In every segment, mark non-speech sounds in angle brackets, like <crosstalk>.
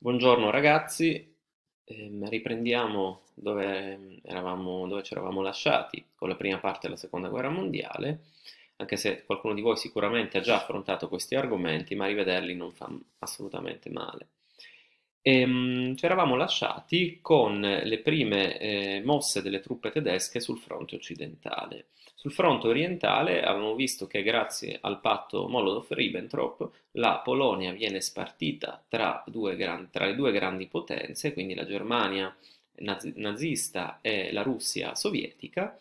Buongiorno ragazzi, eh, riprendiamo dove, ehm, eravamo, dove ci eravamo lasciati con la prima parte della seconda guerra mondiale, anche se qualcuno di voi sicuramente ha già affrontato questi argomenti, ma rivederli non fa assolutamente male. E, ehm, ci eravamo lasciati con le prime eh, mosse delle truppe tedesche sul fronte occidentale. Sul fronte orientale avevamo visto che grazie al patto Molotov-Ribbentrop la Polonia viene spartita tra, gran, tra, le due grandi potenze, quindi la Germania nazi, nazista e la Russia sovietica,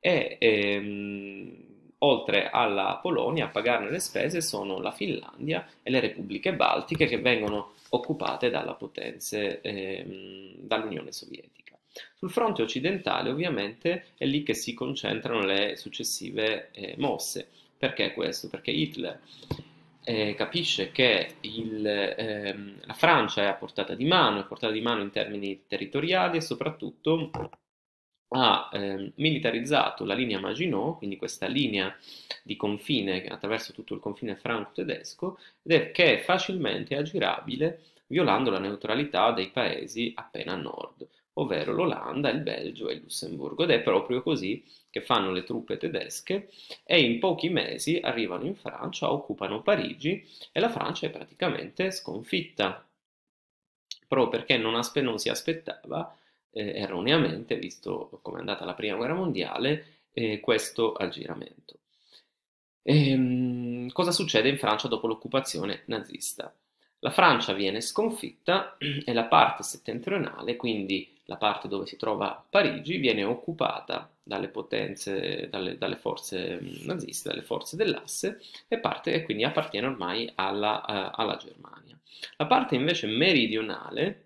e ehm, oltre alla Polonia a pagarne le spese sono la Finlandia e le repubbliche baltiche che vengono occupate dalla potenze, eh, dall'Unione Sovietica. Sul fronte occidentale ovviamente è lì che si concentrano le successive eh, mosse. Perché questo? Perché Hitler eh, capisce che il, ehm, la Francia è a portata di mano, è a portata di mano in termini territoriali e soprattutto ha eh, militarizzato la linea Maginot, quindi questa linea di confine attraverso tutto il confine franco-tedesco, che è facilmente aggirabile violando la neutralità dei paesi appena a nord, ovvero l'Olanda, il Belgio e il Lussemburgo. Ed è proprio così che fanno le truppe tedesche e in pochi mesi arrivano in Francia, occupano Parigi e la Francia è praticamente sconfitta, proprio perché non, non si aspettava eh, erroneamente, visto come è andata la prima guerra mondiale, eh, questo aggiramento. E, ehm, cosa succede in Francia dopo l'occupazione nazista? La Francia viene sconfitta e la parte settentrionale, quindi la parte dove si trova Parigi, viene occupata dalle potenze, dalle, dalle forze mm, naziste, dalle forze dell'asse e, parte, e quindi appartiene ormai alla, uh, alla Germania. La parte invece meridionale,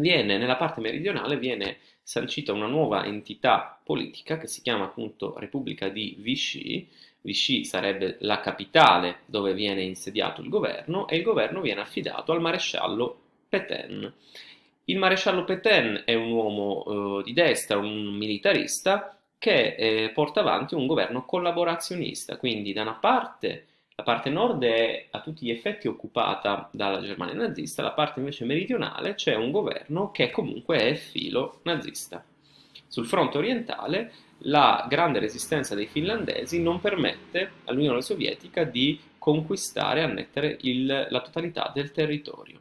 viene, nella parte meridionale viene sancita una nuova entità politica che si chiama appunto Repubblica di Vichy, Vichy sarebbe la capitale dove viene insediato il governo e il governo viene affidato al maresciallo Petain. Il maresciallo Petain è un uomo eh, di destra, un militarista che eh, porta avanti un governo collaborazionista, quindi da una parte la parte nord è a tutti gli effetti occupata dalla Germania nazista, la parte invece meridionale c'è un governo che comunque è filo nazista. Sul fronte orientale la grande resistenza dei finlandesi non permette all'Unione Sovietica di conquistare e annettere il, la totalità del territorio.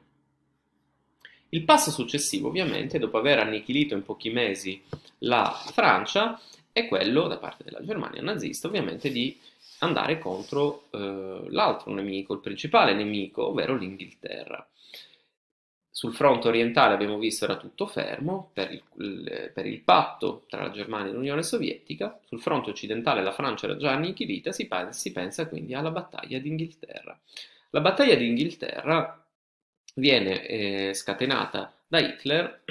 Il passo successivo, ovviamente, dopo aver annichilito in pochi mesi la Francia, è quello da parte della Germania nazista, ovviamente, di andare contro eh, l'altro nemico, il principale nemico, ovvero l'Inghilterra. Sul fronte orientale abbiamo visto era tutto fermo per il, per il, patto tra la Germania e l'Unione Sovietica, sul fronte occidentale la Francia era già annichilita, si, si pensa quindi alla battaglia d'Inghilterra. La battaglia d'Inghilterra viene eh, scatenata da Hitler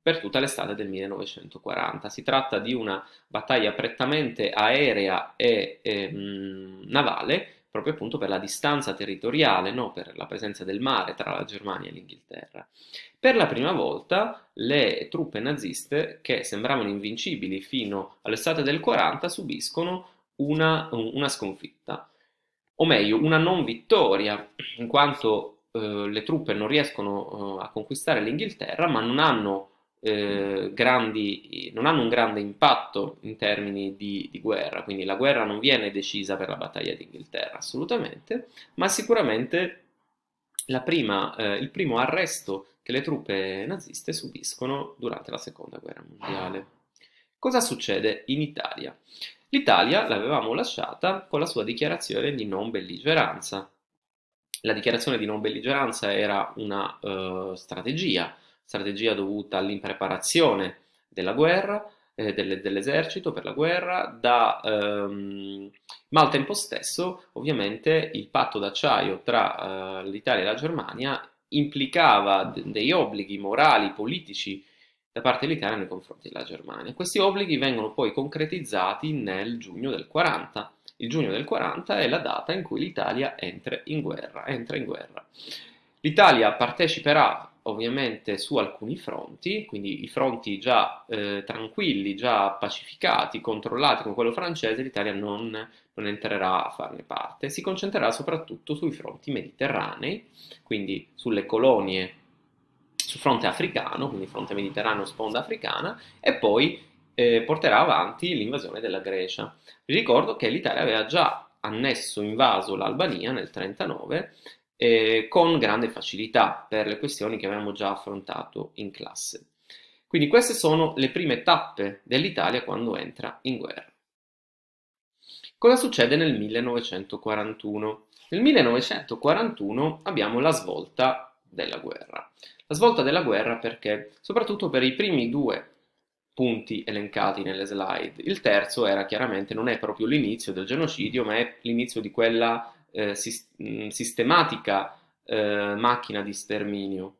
per tutta l'estate del 1940. Si tratta di una battaglia prettamente aerea e, e ehm, navale, proprio appunto per la distanza territoriale, no? per la presenza del mare tra la Germania e l'Inghilterra. Per la prima volta le truppe naziste, che sembravano invincibili fino all'estate del 40, subiscono una, una sconfitta, o meglio una non vittoria, in quanto eh, le truppe non riescono eh, a conquistare l'Inghilterra, ma non hanno, eh, grandi, non hanno, un grande impatto in termini di, di guerra, quindi la guerra non viene decisa per la battaglia d'Inghilterra, assolutamente, ma sicuramente Prima, eh, il primo arresto che le truppe naziste subiscono durante la seconda guerra mondiale. Cosa succede in Italia? L'Italia l'avevamo lasciata con la sua dichiarazione di non belligeranza, la dichiarazione di non belligeranza era una uh, strategia, strategia dovuta all'impreparazione della guerra, eh, delle, dell'esercito per la guerra, da, um, ma al tempo stesso ovviamente il patto d'acciaio tra uh, l'Italia e la Germania implicava de- degli obblighi morali, politici da parte dell'Italia nei confronti della Germania. Questi obblighi vengono poi concretizzati nel giugno del 40 il giugno del 40 è la data in cui l'Italia entra in guerra. Entra in guerra. L'Italia parteciperà ovviamente su alcuni fronti, quindi i fronti già eh, tranquilli, già pacificati, controllati come quello francese, l'Italia non, non, entrerà a farne parte, si concentrerà soprattutto sui fronti mediterranei, quindi sulle colonie sul fronte africano, quindi fronte mediterraneo, sponda africana, e poi eh, porterà avanti l'invasione della Grecia. Vi ricordo che l'Italia aveva già annesso, invaso l'Albania nel 1939 eh, con grande facilità per le questioni che avevamo già affrontato in classe. Quindi queste sono le prime tappe dell'Italia quando entra in guerra. Cosa succede nel 1941? Nel 1941 abbiamo la svolta della guerra. La svolta della guerra perché, soprattutto per i primi due punti elencati nelle slide. Il terzo era chiaramente non è proprio l'inizio del genocidio, ma è l'inizio di quella eh, mm, sistematica eh, macchina di sterminio.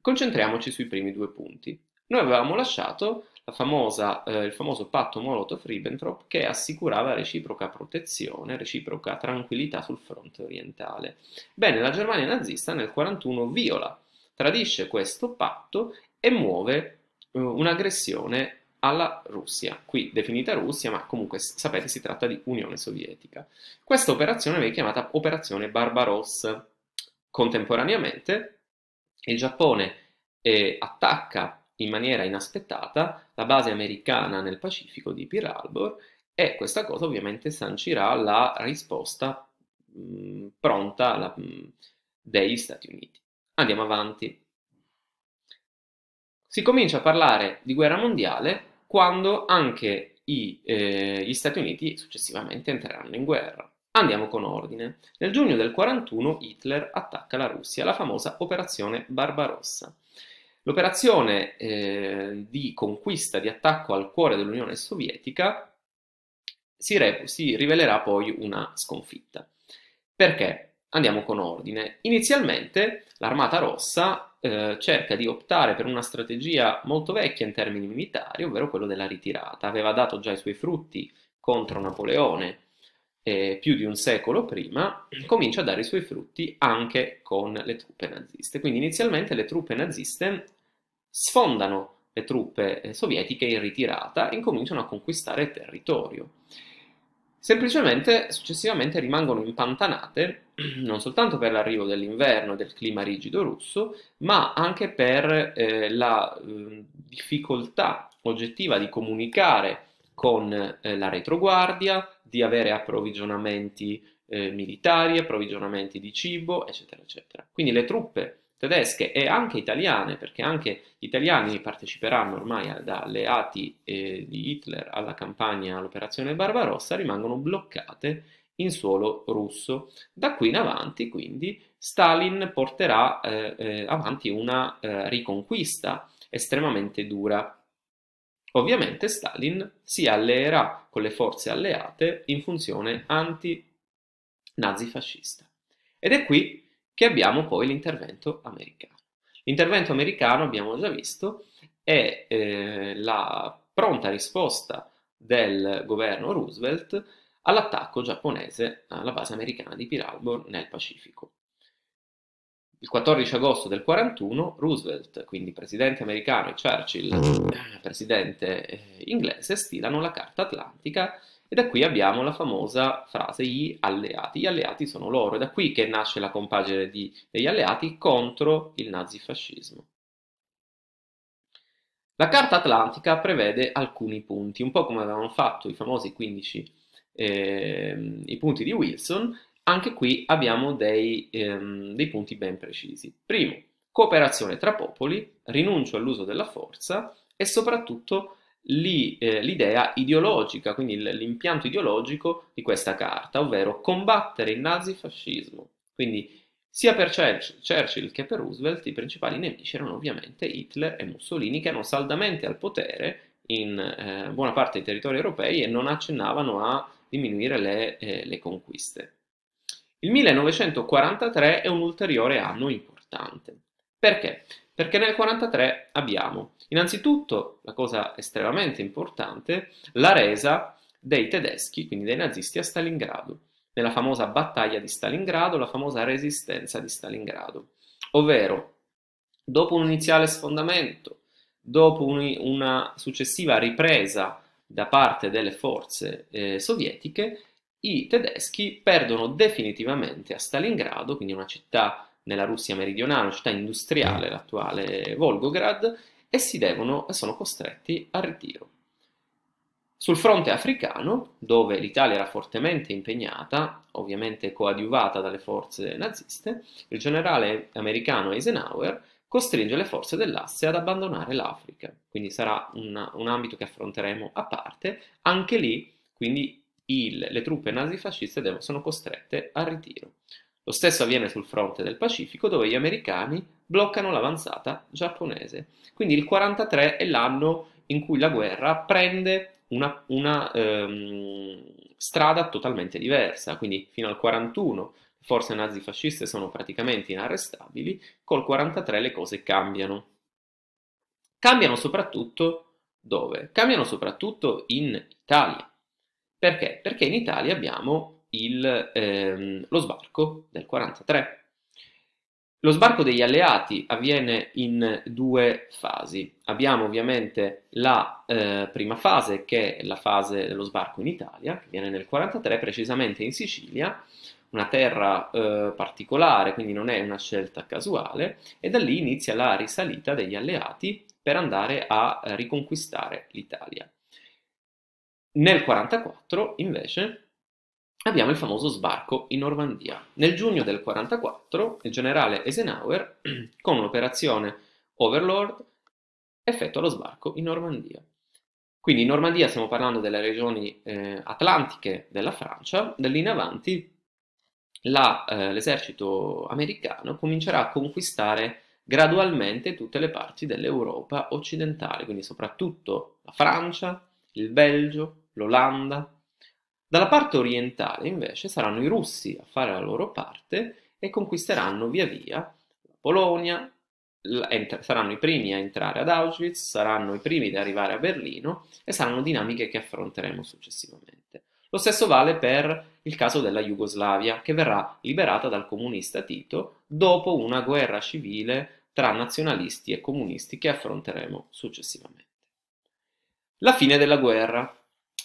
Concentriamoci sui primi due punti. Noi avevamo lasciato famosa, eh, il famoso patto Molotov-Ribbentrop che assicurava reciproca protezione, reciproca tranquillità sul fronte orientale. Bene, la Germania nazista nel 1941 viola, tradisce questo patto e muove eh, un'aggressione alla Russia, qui definita Russia, ma comunque sapete si tratta di Unione Sovietica. Questa operazione viene chiamata Operazione Barbarossa. Contemporaneamente il Giappone eh, attacca in maniera inaspettata la base americana nel Pacifico di Pearl Harbor e questa cosa ovviamente sancirà la risposta mh, pronta alla, mh, degli Stati Uniti. Andiamo avanti si comincia a parlare di guerra mondiale quando anche i, eh, gli Stati Uniti successivamente entreranno in guerra. Andiamo con ordine. Nel giugno del 41 Hitler attacca la Russia, la famosa Operazione Barbarossa. L'operazione eh, di conquista, di attacco al cuore dell'Unione Sovietica si, re- si rivelerà poi una sconfitta. Perché? Andiamo con ordine. Inizialmente l'Armata Rossa eh, cerca di optare per una strategia molto vecchia in termini militari, ovvero quello della ritirata. Aveva dato già i suoi frutti contro Napoleone eh, più di un secolo prima, comincia a dare i suoi frutti anche con le truppe naziste. Quindi inizialmente le truppe naziste sfondano le truppe eh, sovietiche in ritirata e incominciano a conquistare territorio. Semplicemente successivamente rimangono impantanate <clears throat> non soltanto per l'arrivo dell'inverno e del clima rigido russo, ma anche per eh, la eh, difficoltà oggettiva di comunicare con eh, la retroguardia, di avere approvvigionamenti eh, militari, approvvigionamenti di cibo, eccetera, eccetera. Quindi le truppe tedesche e anche italiane, perché anche gli italiani parteciperanno ormai da alleati eh, di Hitler alla campagna, all'operazione Barbarossa, rimangono bloccate in suolo russo. Da qui in avanti, quindi, Stalin porterà eh, eh, avanti una eh, riconquista estremamente dura. Ovviamente Stalin si alleerà con le forze alleate in funzione anti-nazifascista. Ed è qui che abbiamo poi l'intervento americano. L'intervento americano, abbiamo già visto, è eh, la pronta risposta del governo Roosevelt all'attacco giapponese alla base americana di Pearl Harbor nel Pacifico. Il 14 agosto del 41 Roosevelt, quindi presidente americano, e Churchill, mm. eh, presidente eh, inglese, stilano la Carta Atlantica e da qui abbiamo la famosa frase gli alleati. Gli alleati sono loro, e da qui che nasce la compagine di, degli alleati contro il nazifascismo. La Carta Atlantica prevede alcuni punti, un po' come avevano fatto i famosi 15 eh, i punti di Wilson, anche qui abbiamo dei, ehm, dei punti ben precisi. Primo, cooperazione tra popoli, rinuncio all'uso della forza e soprattutto eh, l'idea ideologica, quindi l'impianto ideologico di questa carta, ovvero combattere il nazifascismo. Quindi sia per Churchill che per Roosevelt i principali nemici erano ovviamente Hitler e Mussolini che erano saldamente al potere in eh, buona parte dei territori europei e non accennavano a diminuire le, eh, le conquiste. Il 1943 è un ulteriore anno importante. Perché? Perché nel 43 abbiamo innanzitutto, la cosa estremamente importante, la resa dei tedeschi, quindi dei nazisti a Stalingrado, nella famosa battaglia di Stalingrado, la famosa resistenza di Stalingrado, ovvero dopo un iniziale sfondamento, dopo un, una successiva ripresa da parte delle forze eh, sovietiche, i tedeschi perdono definitivamente a Stalingrado, quindi una città nella Russia meridionale, città industriale, mm. l'attuale Volgograd, e si devono e sono costretti al ritiro. Sul fronte africano, dove l'Italia era fortemente impegnata, ovviamente coadiuvata dalle forze naziste, il generale americano Eisenhower costringe le forze dell'asse ad abbandonare l'Africa. Quindi sarà una, un ambito che affronteremo a parte. Anche lì, quindi, il, le truppe nazifasciste devono, sono costrette al ritiro. Lo stesso avviene sul fronte del Pacifico dove gli americani bloccano l'avanzata giapponese. Quindi il 43 è l'anno in cui la guerra prende una, una ehm, strada totalmente diversa, quindi fino al 41 le forze nazifasciste sono praticamente inarrestabili, col 43 le cose cambiano. Cambiano soprattutto dove? Cambiano soprattutto in Italia. Perché? Perché in Italia abbiamo il, ehm, lo sbarco del 43. Lo sbarco degli alleati avviene in due fasi. Abbiamo ovviamente la eh, prima fase, che è la fase dello sbarco in Italia, che avviene nel 43, precisamente in Sicilia, una terra eh, particolare, quindi non è una scelta casuale, e da lì inizia la risalita degli alleati per andare a riconquistare l'Italia. Nel 44, invece, abbiamo il famoso sbarco in Normandia. Nel giugno del 1944 il generale Eisenhower, <clears throat> con l'operazione Overlord, effettua lo sbarco in Normandia. Quindi in Normandia stiamo parlando delle regioni eh, atlantiche della Francia, da lì in avanti eh, l'esercito eh, americano comincerà a conquistare gradualmente tutte le parti dell'Europa occidentale, quindi soprattutto la Francia, il Belgio, l'Olanda, dalla parte orientale invece saranno i russi a fare la loro parte e conquisteranno via via la Polonia, saranno i primi a entrare ad Auschwitz, saranno i primi ad arrivare a Berlino e saranno dinamiche che affronteremo successivamente. Lo stesso vale per il caso della Jugoslavia, che verrà liberata dal comunista Tito dopo una guerra civile tra nazionalisti e comunisti che affronteremo successivamente. La fine della guerra.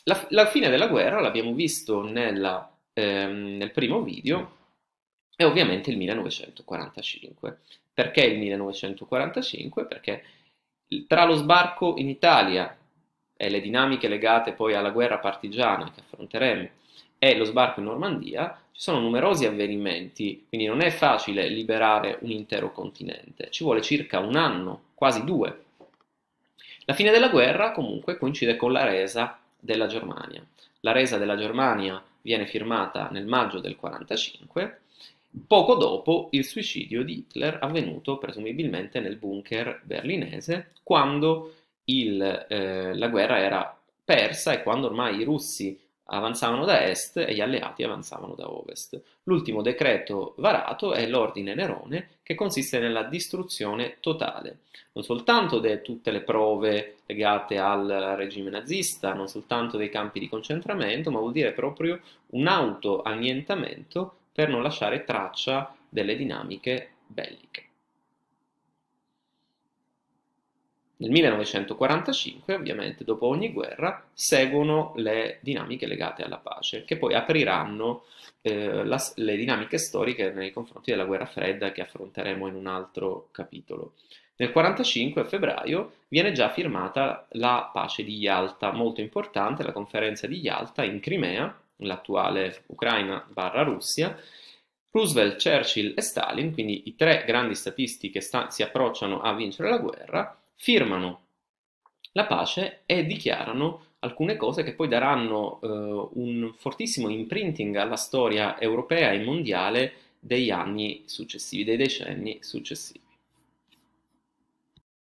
La, la fine della guerra l'abbiamo visto nella, ehm, nel primo video, è ovviamente il 1945. Perché il 1945? Perché tra lo sbarco in Italia e le dinamiche legate poi alla guerra partigiana che affronteremo e lo sbarco in Normandia, ci sono numerosi avvenimenti, quindi non è facile liberare un intero continente, ci vuole circa un anno, quasi due. La fine della guerra comunque coincide con la resa della Germania. La resa della Germania viene firmata nel maggio del 1945, poco dopo il suicidio di Hitler avvenuto presumibilmente nel bunker berlinese, quando il, eh, la guerra era persa e quando ormai i russi avanzavano da est e gli alleati avanzavano da ovest. L'ultimo decreto varato è l'ordine Nerone che consiste nella distruzione totale, non soltanto di tutte le prove legate al regime nazista, non soltanto dei campi di concentramento, ma vuol dire proprio un auto-annientamento per non lasciare traccia delle dinamiche belliche. Nel 1945, ovviamente, dopo ogni guerra, seguono le dinamiche legate alla pace, che poi apriranno eh, la, le dinamiche storiche nei confronti della guerra fredda che affronteremo in un altro capitolo. Nel 1945, a febbraio, viene già firmata la pace di Yalta, molto importante, la conferenza di Yalta in Crimea, l'attuale Ucraina barra Russia, Roosevelt, Churchill e Stalin, quindi i tre grandi statisti che sta- si approcciano a vincere la guerra, firmano la pace e dichiarano alcune cose che poi daranno eh, un fortissimo imprinting alla storia europea e mondiale degli anni successivi, dei decenni successivi.